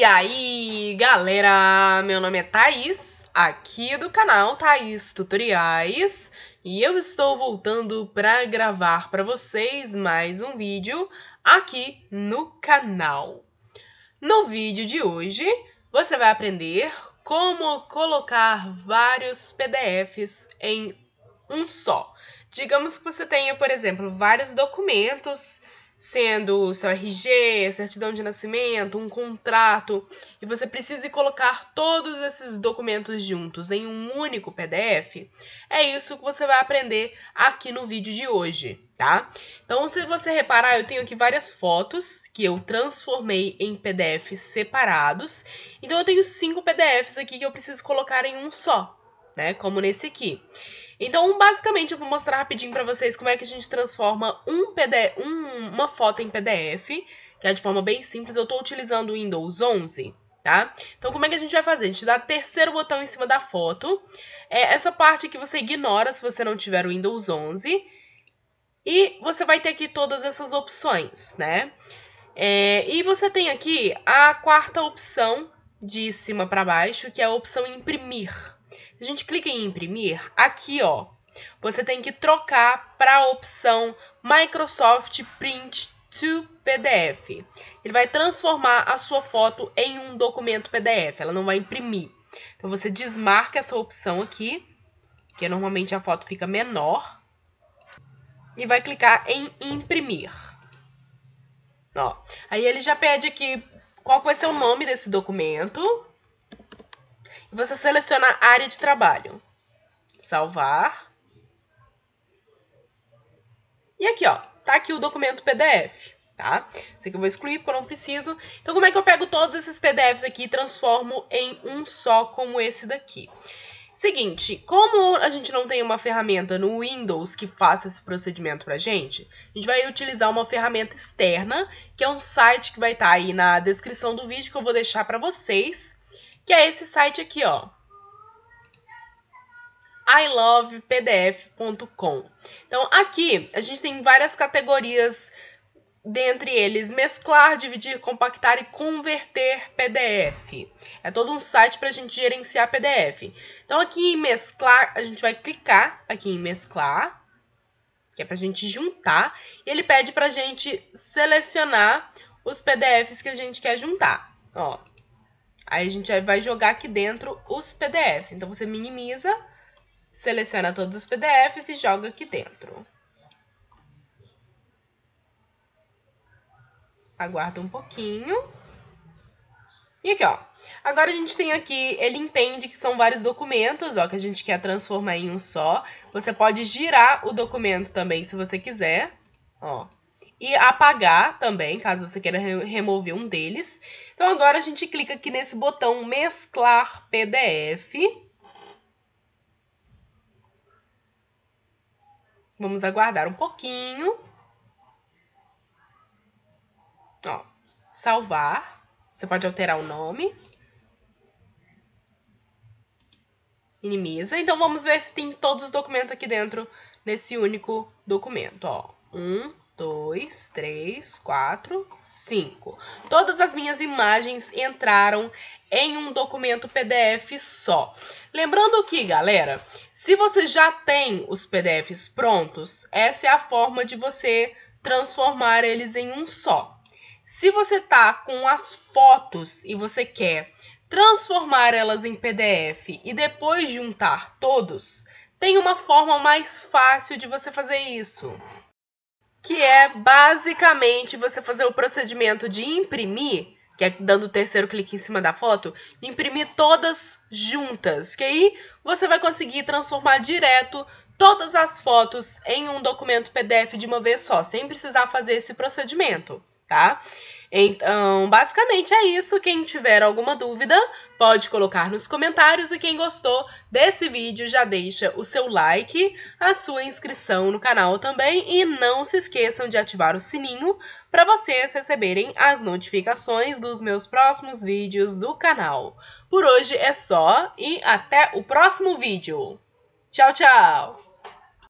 E aí, galera, meu nome é Thaís, aqui do canal Thaís Tutoriais, e eu estou voltando para gravar para vocês mais um vídeo aqui no canal. No vídeo de hoje, você vai aprender como colocar vários PDFs em um só. Digamos que você tenha, por exemplo, vários documentos sendo seu RG, certidão de nascimento, um contrato, e você precise colocar todos esses documentos juntos em um único PDF, é isso que você vai aprender aqui no vídeo de hoje, tá? Então, se você reparar, eu tenho aqui várias fotos que eu transformei em PDFs separados. Então, eu tenho cinco PDFs aqui que eu preciso colocar em um só, né? Como nesse aqui. Então, basicamente, eu vou mostrar rapidinho para vocês como é que a gente transforma um PDF, um, uma foto em PDF, que é de forma bem simples. Eu estou utilizando o Windows 11, tá? Então, como é que a gente vai fazer? A gente dá terceiro botão em cima da foto. É essa parte que você ignora se você não tiver o Windows 11. E você vai ter aqui todas essas opções, né? É, e você tem aqui a quarta opção de cima para baixo, que é a opção imprimir, a gente clica em imprimir, aqui ó, você tem que trocar para a opção Microsoft Print to PDF. Ele vai transformar a sua foto em um documento PDF, ela não vai imprimir. Então você desmarca essa opção aqui, que normalmente a foto fica menor, e vai clicar em imprimir. Ó, aí ele já pede aqui qual vai ser o nome desse documento, você seleciona a área de trabalho. Salvar. E aqui, ó, tá aqui o documento PDF, tá? Isso aqui eu vou excluir porque eu não preciso. Então, como é que eu pego todos esses PDFs aqui e transformo em um só, como esse daqui? Seguinte, como a gente não tem uma ferramenta no Windows que faça esse procedimento pra gente, a gente vai utilizar uma ferramenta externa, que é um site que vai estar tá aí na descrição do vídeo que eu vou deixar para vocês, que é esse site aqui, ó. ilovepdf.com. Então, aqui a gente tem várias categorias, dentre eles mesclar, dividir, compactar e converter PDF. É todo um site para a gente gerenciar PDF. Então, aqui em mesclar, a gente vai clicar aqui em mesclar, que é para a gente juntar, e ele pede para a gente selecionar os PDFs que a gente quer juntar. Ó, Aí a gente vai jogar aqui dentro os PDFs. Então você minimiza, seleciona todos os PDFs e joga aqui dentro. Aguarda um pouquinho. E aqui, ó. Agora a gente tem aqui, ele entende que são vários documentos, ó, que a gente quer transformar em um só. Você pode girar o documento também, se você quiser. Ó, e apagar também, caso você queira remover um deles. Então agora a gente clica aqui nesse botão mesclar PDF. Vamos aguardar um pouquinho. Ó, salvar. Você pode alterar o nome. Minimiza. Então vamos ver se tem todos os documentos aqui dentro nesse único documento, ó. Um, dois, três, quatro, cinco. Todas as minhas imagens entraram em um documento PDF só. Lembrando que, galera, se você já tem os PDFs prontos, essa é a forma de você transformar eles em um só. Se você tá com as fotos e você quer transformar elas em PDF e depois juntar todos, tem uma forma mais fácil de você fazer isso que é basicamente você fazer o procedimento de imprimir, que é dando o terceiro clique em cima da foto, imprimir todas juntas, que aí você vai conseguir transformar direto todas as fotos em um documento PDF de uma vez só, sem precisar fazer esse procedimento tá? Então, basicamente é isso. Quem tiver alguma dúvida, pode colocar nos comentários. E quem gostou desse vídeo, já deixa o seu like, a sua inscrição no canal também. E não se esqueçam de ativar o sininho para vocês receberem as notificações dos meus próximos vídeos do canal. Por hoje é só e até o próximo vídeo. Tchau, tchau!